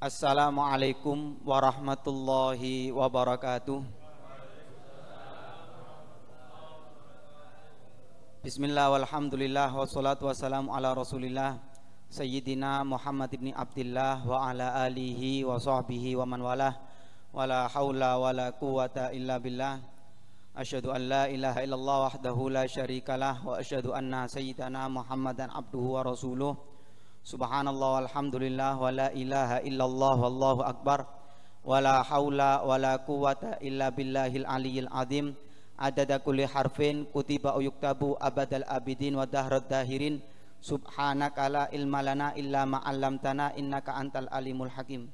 Assalamualaikum warahmatullahi wabarakatuh Bismillah walhamdulillah wassalatu wassalamu ala rasulillah Sayyidina Muhammad ibn Abdullah wa ala alihi wa sahbihi wa man walah Wala hawla la quwata illa billah Asyadu an la ilaha illallah wahdahu la syarikalah Wa asyadu anna sayyidana Muhammadan abduhu wa rasuluh Subhanallah walhamdulillah wala ilaha illallah wallahu akbar wala haula wala quwata illa billahil aliyil azim adada kulli harfin kutiba uyuktabu abadal abidin wa dahrad dahirin subhanaka la ilma lana illa ma 'allamtana innaka antal alimul hakim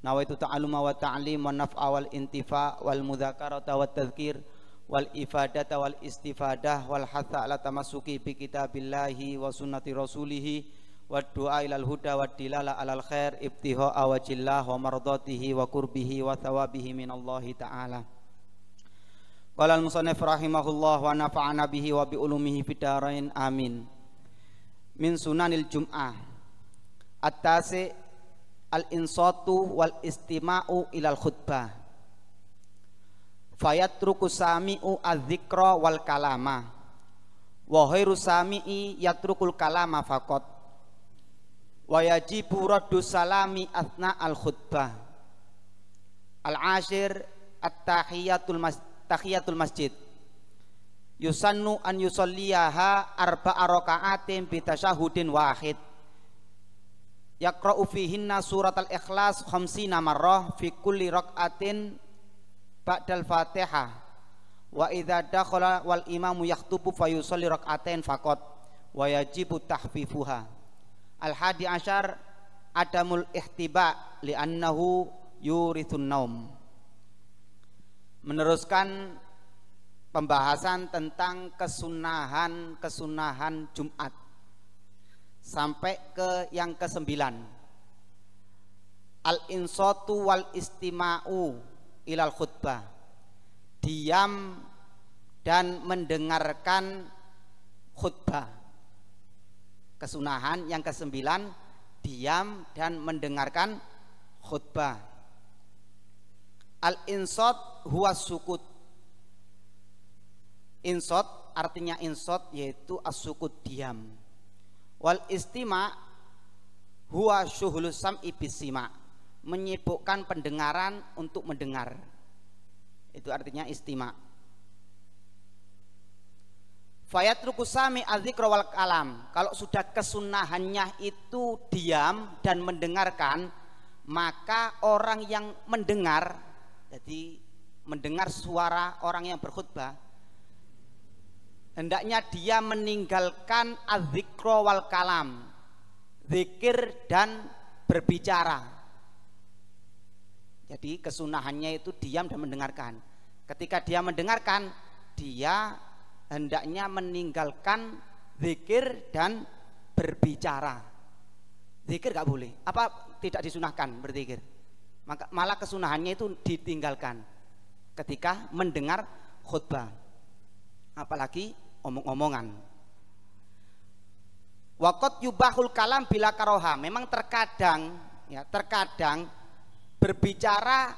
nawaitu ta'aluma wa ta'lim wa naf'a wal intifa wal mudzakarata wat tadhkir wal ifadata wal istifadah wal hatha ala tamassuki bi kitabillahi wa sunnati rasulihi wa du'a ilal huda wa dilala alal khair ibtiho awajillah wa mardotihi wa kurbihi wa thawabihi minallahi ta'ala Qala al-musannif rahimahullah wa nafa'ana bihi wa bi ulumihi fidarain amin Min sunanil jum'ah Atasi al-insatu wal istima'u ilal khutbah fayatruku sami'u al-zikra wal kalama Wahiru sami'i yatrukul kalama faqat Wajib yajibu raddu salami athna al khutbah al ashir at tahiyatul mas tahiyatul masjid yusannu an yusalliyaha arba raka'atin bi tasyahudin wahid yaqra'u fihinna surat al-ikhlas khamsina marrah fi kulli raka'atin ba'dal fatihah wa idza dakhala wal imamu yaktubu fa yusalli rak'atain faqat wa yajibu tahfifuha Al-Hadi Ashar Adamul Ihtiba li'annahu yurithun naum Meneruskan pembahasan tentang kesunahan-kesunahan Jumat Sampai ke yang kesembilan Al-insotu wal istima'u ilal khutbah Diam dan mendengarkan khutbah kesunahan yang kesembilan diam dan mendengarkan khutbah al insot huwa sukut insot artinya insot yaitu asukut diam wal istima huwa syuhlus sam'i menyibukkan pendengaran untuk mendengar itu artinya istima Fayatruku sami wal Kalau sudah kesunahannya itu diam dan mendengarkan, maka orang yang mendengar, jadi mendengar suara orang yang berkhutbah, hendaknya dia meninggalkan adzikra wal kalam, zikir dan berbicara. Jadi kesunahannya itu diam dan mendengarkan. Ketika dia mendengarkan, dia hendaknya meninggalkan zikir dan berbicara. Zikir gak boleh. Apa tidak disunahkan berzikir? Maka malah kesunahannya itu ditinggalkan ketika mendengar khutbah. Apalagi omong-omongan. Wakot yubahul kalam bila karoha. Memang terkadang, ya terkadang berbicara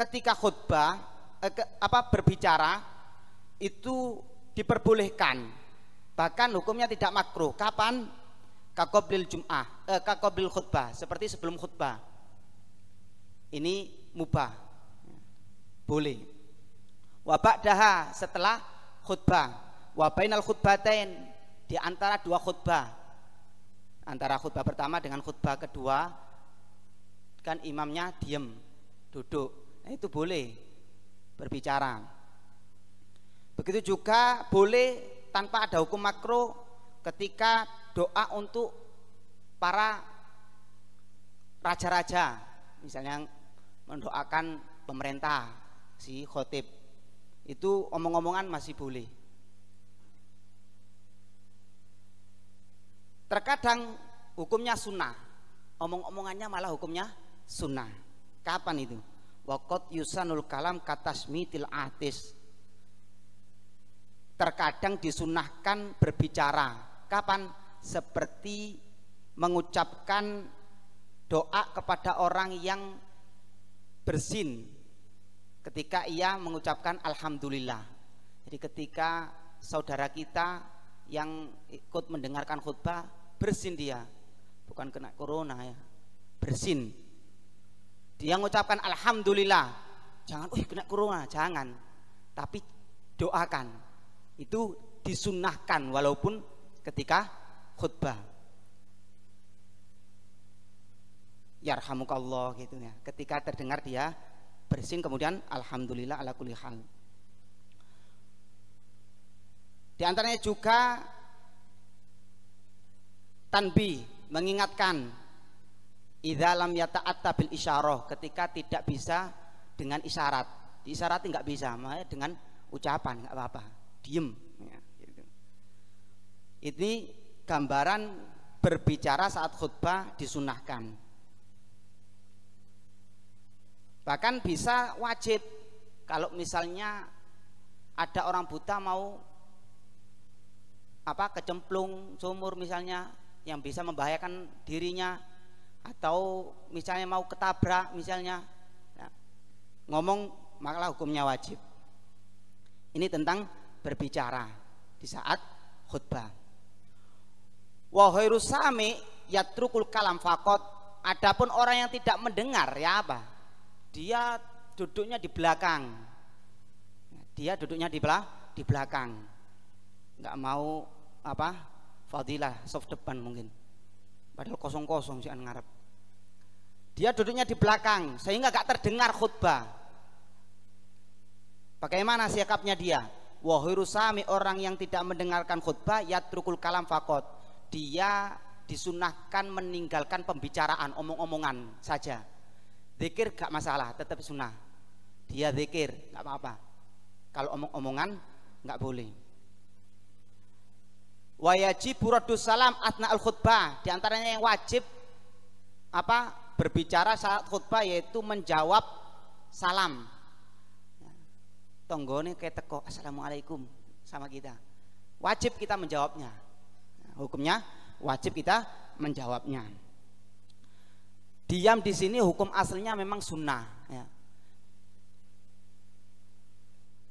ketika khutbah, eh, ke, apa berbicara itu diperbolehkan bahkan hukumnya tidak makruh kapan kakobil jum'ah eh, kakobil khutbah seperti sebelum khutbah ini mubah boleh wabak daha setelah khutbah wabainal khutbatain di antara dua khutbah antara khutbah pertama dengan khutbah kedua kan imamnya diem duduk nah, itu boleh berbicara Begitu juga boleh tanpa ada hukum makro ketika doa untuk para raja-raja, misalnya mendoakan pemerintah si khotib. Itu omong-omongan masih boleh. Terkadang hukumnya sunnah, omong-omongannya malah hukumnya sunnah. Kapan itu? Wakot yusanul kalam til atis terkadang disunahkan berbicara. Kapan? Seperti mengucapkan doa kepada orang yang bersin ketika ia mengucapkan alhamdulillah. Jadi ketika saudara kita yang ikut mendengarkan khutbah bersin dia, bukan kena corona ya, bersin. Dia mengucapkan alhamdulillah. Jangan, uh kena corona." Jangan. Tapi doakan itu disunahkan walaupun ketika khutbah yarhamukallah gitu ya ketika terdengar dia bersin kemudian alhamdulillah ala kulli hal di antaranya juga tanbi mengingatkan idza lam yata'atta bil isyarah ketika tidak bisa dengan isyarat diisyarati nggak bisa dengan ucapan nggak apa-apa diem ya, gitu. ini gambaran berbicara saat khutbah disunahkan bahkan bisa wajib kalau misalnya ada orang buta mau apa kecemplung sumur misalnya yang bisa membahayakan dirinya atau misalnya mau ketabrak misalnya ya, ngomong makalah hukumnya wajib ini tentang berbicara di saat khutbah. Wa khairus sami yatrukul kalam fakot. Adapun orang yang tidak mendengar ya apa? Dia duduknya di belakang. Dia duduknya di belah di belakang. Enggak mau apa? Fadilah soft depan mungkin. Padahal kosong-kosong sih ngarep. Dia duduknya di belakang sehingga gak terdengar khutbah. Bagaimana sikapnya dia? wahiru sami orang yang tidak mendengarkan khutbah yatrukul kalam fakot dia disunahkan meninggalkan pembicaraan omong-omongan saja zikir gak masalah tetap sunnah dia zikir gak apa-apa kalau omong-omongan gak boleh wajib buradu salam atna al khutbah diantaranya yang wajib apa berbicara saat khutbah yaitu menjawab salam tonggone kayak teko assalamualaikum sama kita wajib kita menjawabnya nah, hukumnya wajib kita menjawabnya diam di sini hukum aslinya memang sunnah ya.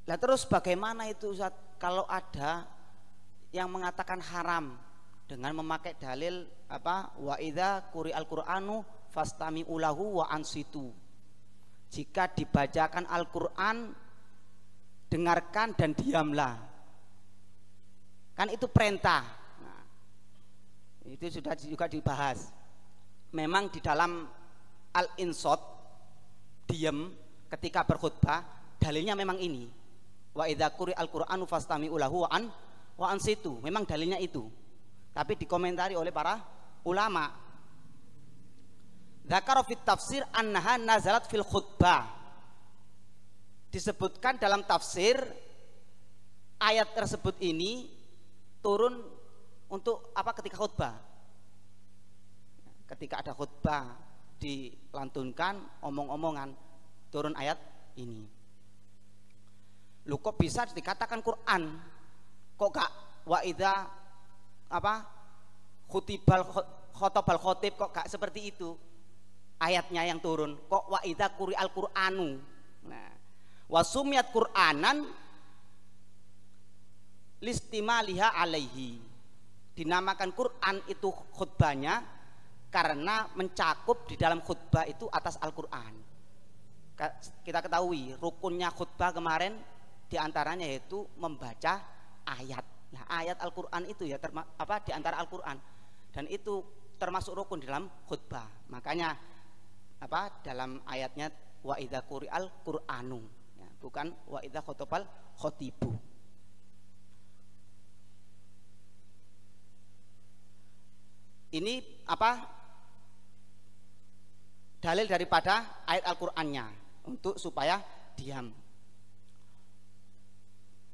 Nah terus bagaimana itu Ustaz kalau ada yang mengatakan haram dengan memakai dalil apa wa idza quri al-qur'anu fastami ulahu wa ansitu. Jika dibacakan Al-Qur'an dengarkan dan diamlah. Kan itu perintah. Nah, itu sudah juga dibahas. Memang di dalam al-insot diam ketika berkhutbah dalilnya memang ini. Wa idakuri al-Qur'anu ulahu wa an wa an situ. Memang dalilnya itu. Tapi dikomentari oleh para ulama. zakarofit tafsir annaha nazalat fil khutbah disebutkan dalam tafsir ayat tersebut ini turun untuk apa ketika khutbah ketika ada khutbah dilantunkan omong-omongan turun ayat ini lu kok bisa dikatakan Quran kok gak wa'idha apa khutibal khotobal khotib kok gak seperti itu ayatnya yang turun kok wa'idha kuri al Quranu nah wasumiat Quranan liha alaihi dinamakan Quran itu khutbahnya karena mencakup di dalam khutbah itu atas Al-Quran kita ketahui rukunnya khutbah kemarin diantaranya yaitu membaca ayat nah ayat Al-Quran itu ya terma, apa diantara Al-Quran dan itu termasuk rukun di dalam khutbah makanya apa dalam ayatnya wa idza al qur'anu bukan wa idza khotopal khotibu ini apa dalil daripada ayat Al-Qur'annya untuk supaya diam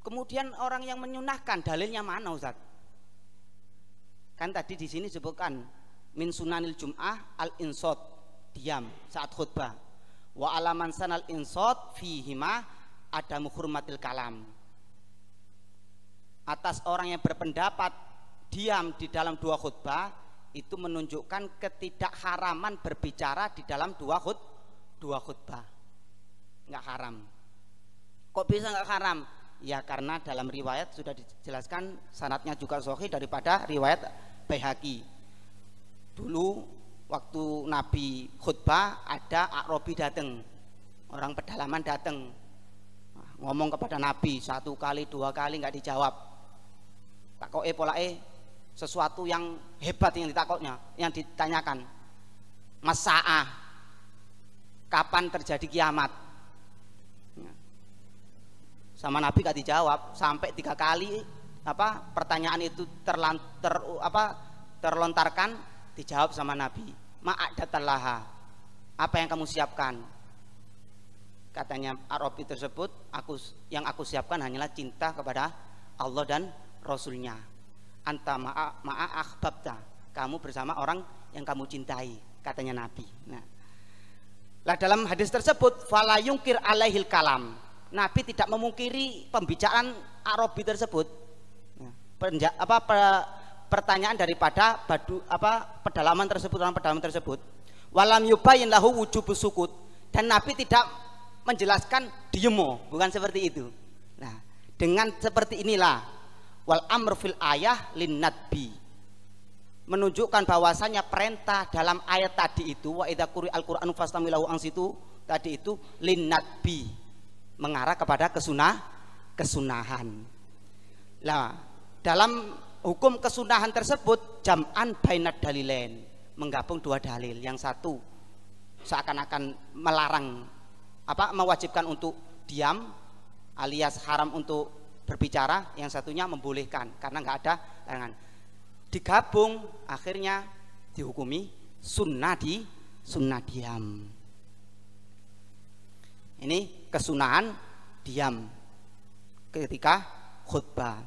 kemudian orang yang menyunahkan dalilnya mana Ustaz kan tadi di sini disebutkan min sunanil jum'ah al insot diam saat khutbah wa alaman sanal insot fihima ada muhurmatil kalam atas orang yang berpendapat diam di dalam dua khutbah itu menunjukkan ketidakharaman berbicara di dalam dua khut dua khutbah nggak haram kok bisa nggak haram ya karena dalam riwayat sudah dijelaskan sanatnya juga sohi daripada riwayat Baihaqi dulu waktu Nabi khutbah ada Akrobi datang orang pedalaman datang ngomong kepada Nabi satu kali dua kali nggak dijawab tak kok e pola e sesuatu yang hebat yang ditakutnya yang ditanyakan masaah kapan terjadi kiamat ya. sama Nabi nggak dijawab sampai tiga kali apa pertanyaan itu terlant ter, apa, terlontarkan dijawab sama Nabi ma'adatallaha apa yang kamu siapkan katanya Arabi tersebut aku yang aku siapkan hanyalah cinta kepada Allah dan Rasulnya anta ma'a ma akhbabta kamu bersama orang yang kamu cintai katanya Nabi nah lah dalam hadis tersebut falayungkir alaihil kalam. Nabi tidak memungkiri pembicaraan Arabi tersebut. Nah, penja, apa per, pertanyaan daripada badu apa pedalaman tersebut orang pedalaman tersebut. Walam yubayin lahu wujub sukut dan Nabi tidak menjelaskan diemo, bukan seperti itu. Nah, dengan seperti inilah wal amr fil ayah lin nadbi menunjukkan bahwasanya perintah dalam ayat tadi itu wa idza quri al-qur'anu ang ansitu tadi itu lin nadbi mengarah kepada kesunah kesunahan. Lah, dalam hukum kesunahan tersebut jam'an bainat dalilain menggabung dua dalil yang satu seakan-akan melarang apa mewajibkan untuk diam alias haram untuk berbicara, yang satunya membolehkan karena nggak ada larangan. Digabung akhirnya dihukumi sunnah di sunnah diam. Ini kesunahan diam ketika khutbah.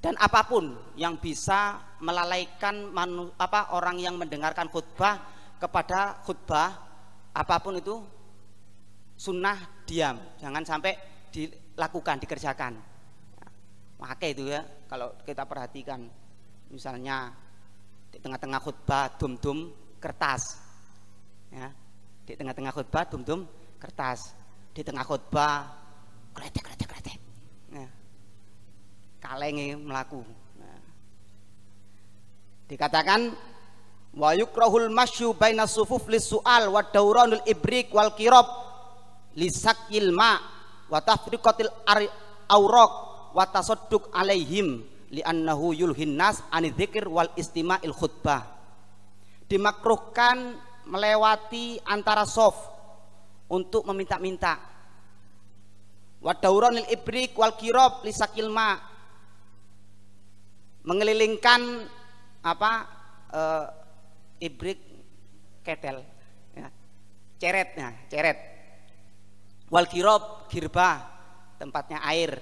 Dan apapun yang bisa melalaikan manu, apa orang yang mendengarkan khutbah kepada khutbah apapun itu sunnah diam jangan sampai dilakukan dikerjakan maka itu ya kalau kita perhatikan misalnya di tengah-tengah khutbah dum-dum kertas ya di tengah-tengah khutbah dum-dum kertas di tengah khutbah kretek kretek kretek ya. kalengi melaku ya. dikatakan wa yukrahul masyu baina sufuf sual wa dauranul ibrik wal li sakil ma wa tafriqatil awrok wa tasodduk alaihim annahu yulhin nas anidzikir wal istima'il khutbah dimakruhkan melewati antara sof untuk meminta-minta wa dauranil ibrik wal li sakil ma mengelilingkan apa eh, ibrik ketel ya. ceret nah ceret wal girob girba tempatnya air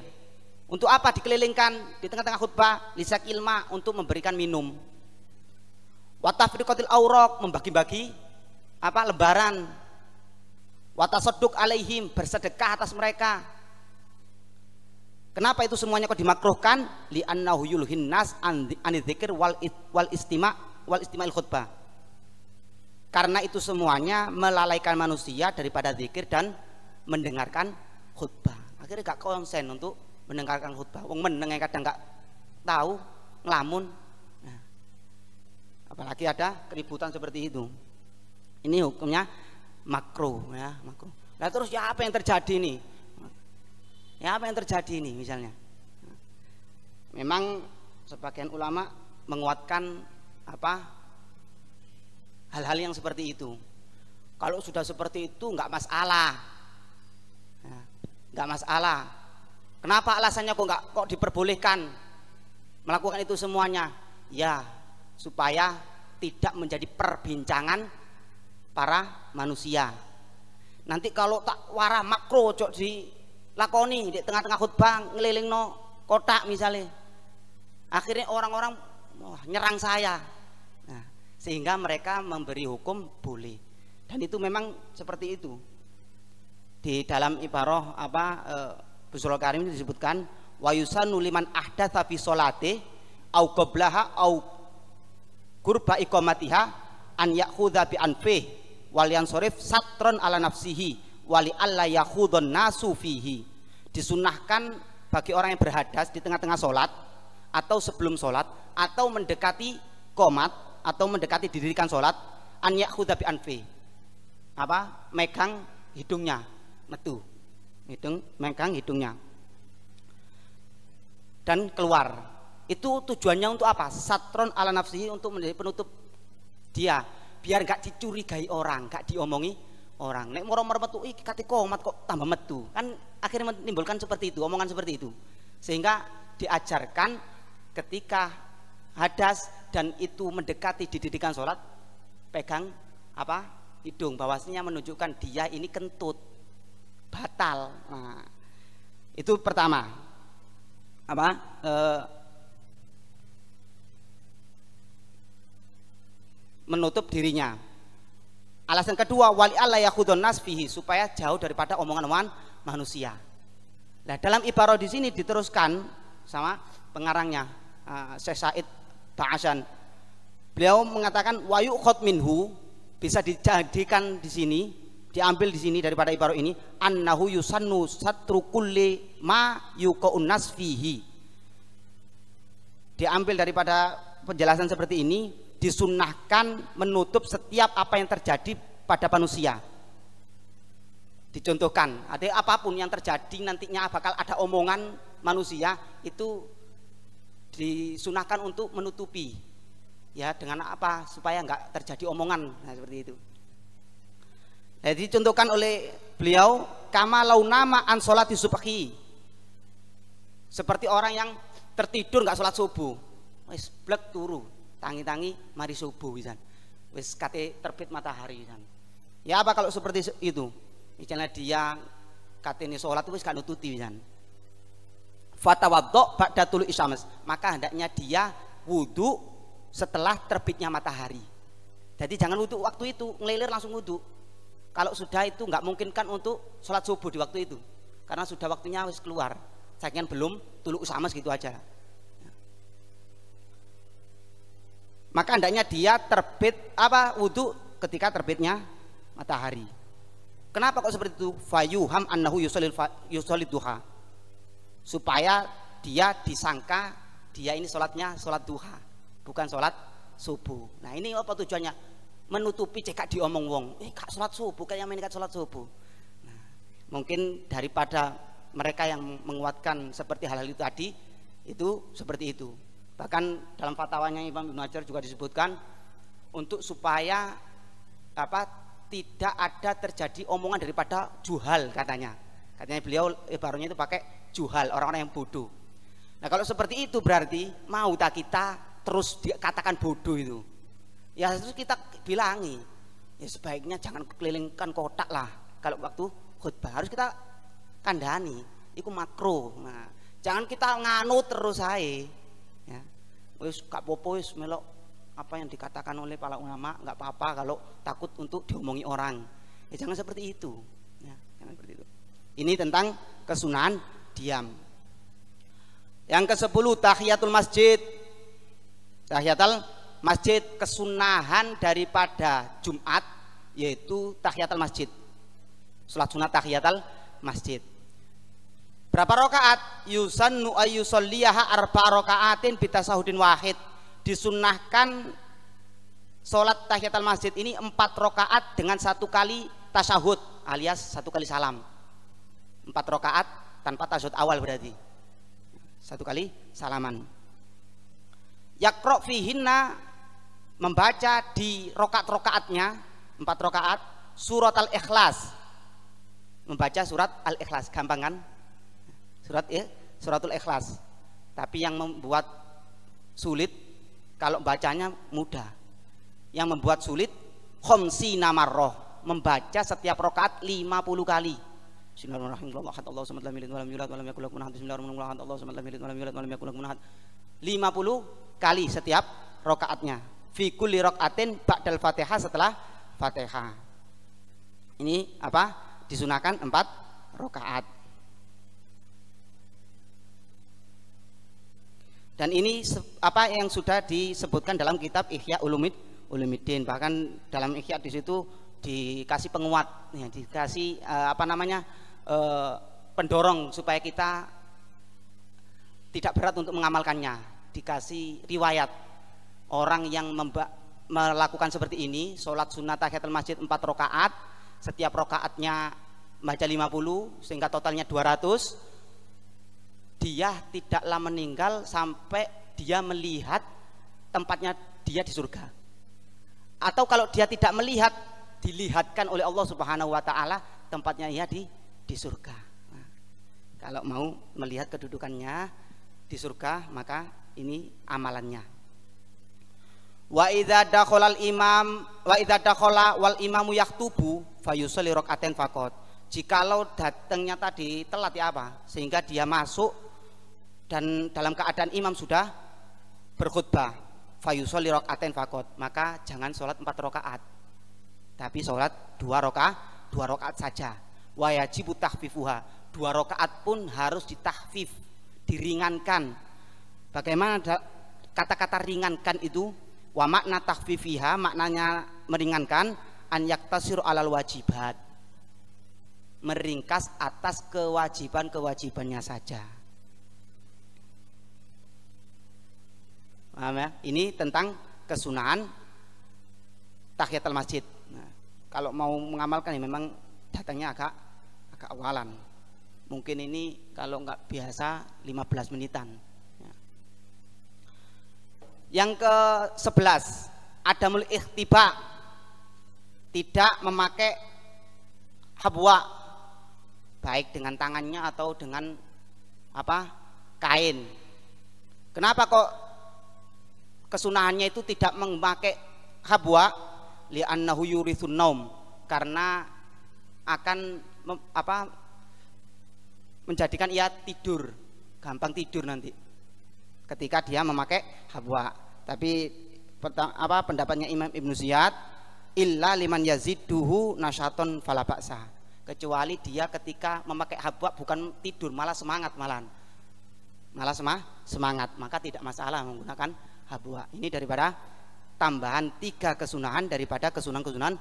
untuk apa dikelilingkan di tengah-tengah khutbah lisak ilma untuk memberikan minum watafriqatil aurok membagi-bagi apa lebaran watasoduk alaihim bersedekah atas mereka kenapa itu semuanya kok dimakruhkan li annahu yulhin nas an wal wal istima wal istima'il khutbah karena itu semuanya melalaikan manusia daripada zikir dan mendengarkan khutbah. Akhirnya gak konsen untuk mendengarkan khutbah. Wong meneng kadang gak tahu ngelamun. Nah, apalagi ada keributan seperti itu. Ini hukumnya makro ya, makro. Nah, terus ya apa yang terjadi nih? Ya apa yang terjadi nih misalnya? Nah, memang sebagian ulama menguatkan apa hal-hal yang seperti itu kalau sudah seperti itu nggak masalah ya, nggak masalah kenapa alasannya kok nggak kok diperbolehkan melakukan itu semuanya ya supaya tidak menjadi perbincangan para manusia nanti kalau tak warah makro cok di lakoni di tengah-tengah khutbah ngeliling no kotak misalnya akhirnya orang-orang nyerang saya sehingga mereka memberi hukum boleh dan itu memang seperti itu di dalam ibaroh apa e, Busul Karim itu disebutkan wayusanu liman ahdatsa fi sholati au qablaha au kurba iqamatiha an ya'khudha bi anfi wal yansorif satron ala nafsihi wali alla yakhudun nasu fihi disunahkan bagi orang yang berhadas di tengah-tengah solat atau sebelum solat atau mendekati komat atau mendekati didirikan sholat an yakhudha bi anfi apa megang hidungnya metu hidung megang hidungnya dan keluar itu tujuannya untuk apa satron ala nafsi untuk menjadi penutup dia biar nggak dicurigai orang nggak diomongi orang nek moro moro metu iki kate komat kok tambah metu kan akhirnya menimbulkan seperti itu omongan seperti itu sehingga diajarkan ketika hadas dan itu mendekati didirikan sholat pegang apa hidung bahwasanya menunjukkan dia ini kentut batal nah, itu pertama apa e, menutup dirinya alasan kedua wali Allah yakhudun nasfihi supaya jauh daripada omongan omongan manusia nah dalam ibarat di sini diteruskan sama pengarangnya e, Syekh Said ba'asan beliau mengatakan wayu minhu bisa dijadikan di sini diambil di sini daripada ibarat ini annahu yusannu satru kulli ma yuqaun nasfihi diambil daripada penjelasan seperti ini disunahkan menutup setiap apa yang terjadi pada manusia dicontohkan ada apapun yang terjadi nantinya bakal ada omongan manusia itu disunahkan untuk menutupi ya dengan apa supaya enggak terjadi omongan nah, seperti itu nah, contohkan oleh beliau kama launama an sholati subhi seperti orang yang tertidur enggak sholat subuh wes blek turu tangi-tangi mari subuh wisan wis kate terbit matahari wisan ya apa kalau seperti itu misalnya dia kate ini sholat wis gak nututi bisa Fatawaddo tulu isamas. Maka hendaknya dia wudhu setelah terbitnya matahari. Jadi jangan wudhu waktu itu, ngelilir langsung wudhu. Kalau sudah itu nggak mungkin kan untuk sholat subuh di waktu itu, karena sudah waktunya harus keluar. saya belum tulu usamas gitu aja. Maka hendaknya dia terbit apa wudhu ketika terbitnya matahari. Kenapa kok seperti itu? Fayuham annahu yusolid duha supaya dia disangka dia ini sholatnya sholat duha bukan sholat subuh nah ini apa tujuannya menutupi cekak diomong wong eh kak sholat subuh kayak yang meningkat sholat subuh nah, mungkin daripada mereka yang menguatkan seperti hal-hal itu tadi itu seperti itu bahkan dalam fatwanya Imam Ibnu Hajar juga disebutkan untuk supaya apa tidak ada terjadi omongan daripada juhal katanya katanya beliau ibaratnya eh, itu pakai juhal, orang-orang yang bodoh. Nah kalau seperti itu berarti mau tak kita terus dikatakan bodoh itu. Ya terus kita bilangi, ya sebaiknya jangan kelilingkan kotak lah. Kalau waktu khutbah harus kita kandani, itu makro. Nah, jangan kita nganu terus aja. Ya. Wis kak popo wis melok apa yang dikatakan oleh para ulama nggak apa-apa kalau takut untuk diomongi orang. Ya jangan seperti itu. Ya, jangan seperti itu. Ini tentang kesunahan diam. Yang ke sepuluh tahiyatul masjid. Tahiyatul masjid kesunahan daripada Jumat yaitu tahiyatul masjid. Salat sunat tahiyatul masjid. Berapa rakaat? Yusannu ayyusalliyaha arba rakaatin bitasahudin wahid. Disunahkan sholat tahiyatul masjid ini empat rakaat dengan satu kali tasahud alias satu kali salam. Empat rakaat tanpa tasud awal berarti satu kali salaman yakrok fihinna membaca di rokaat-rokaatnya empat rokaat surat al-ikhlas membaca surat al-ikhlas gampang kan surat eh, suratul ikhlas tapi yang membuat sulit kalau bacanya mudah yang membuat sulit khomsi roh membaca setiap rokaat 50 kali Allah Allah 50 kali setiap rokaatnya Fi kulli bakdal ba'dal Fatihah setelah Fatihah. Ini apa? Disunahkan 4 rokaat Dan ini apa yang sudah disebutkan dalam kitab Ihya Ulumid Ulumiddin bahkan dalam Ihya di situ dikasih penguat ya, dikasih eh, apa namanya Eh, pendorong supaya kita tidak berat untuk mengamalkannya dikasih riwayat orang yang melakukan seperti ini sholat sunnah tahiyatul masjid 4 rokaat setiap rokaatnya baca 50 sehingga totalnya 200 dia tidaklah meninggal sampai dia melihat tempatnya dia di surga atau kalau dia tidak melihat dilihatkan oleh Allah subhanahu wa ta'ala tempatnya ia di di surga. Nah, kalau mau melihat kedudukannya di surga, maka ini amalannya. Wa idza dakhalal imam wa idza dakhala wal imamu yaktubu fayusalli raka'atain faqat. Jikalau datangnya tadi telat ya apa? Sehingga dia masuk dan dalam keadaan imam sudah berkhutbah fayusalli raka'atain faqat, maka jangan sholat empat rakaat. Tapi sholat dua rakaat, dua rakaat saja wajib tahfifuha dua rakaat pun harus ditahfif diringankan bagaimana kata-kata ringankan itu wa makna tahfifiha maknanya meringankan an yaktasir alal wajibat meringkas atas kewajiban-kewajibannya saja Paham ya? ini tentang kesunahan tahiyatul masjid nah, kalau mau mengamalkan ya memang datangnya agak agak awalan mungkin ini kalau nggak biasa 15 menitan ya. yang ke 11 Adamul tiba tidak memakai habwa baik dengan tangannya atau dengan apa kain kenapa kok kesunahannya itu tidak memakai habwa li'annahu yurithun naum karena akan mem, apa menjadikan ia tidur, gampang tidur nanti ketika dia memakai habwa. Tapi apa pendapatnya Imam Ibnu Ziyad illa liman yaziduhu nasyaton falabaksa kecuali dia ketika memakai habwa bukan tidur malah semangat malahan malah semah semangat maka tidak masalah menggunakan habwa ini daripada tambahan tiga kesunahan daripada kesunan-kesunan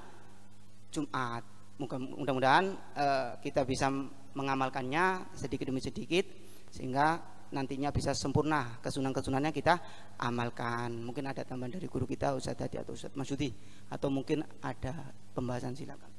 Jumat mudah-mudahan uh, kita bisa mengamalkannya sedikit demi sedikit sehingga nantinya bisa sempurna kesunan-kesunannya kita amalkan mungkin ada tambahan dari guru kita Ustaz Tadi atau Ustaz Masudi atau mungkin ada pembahasan silakan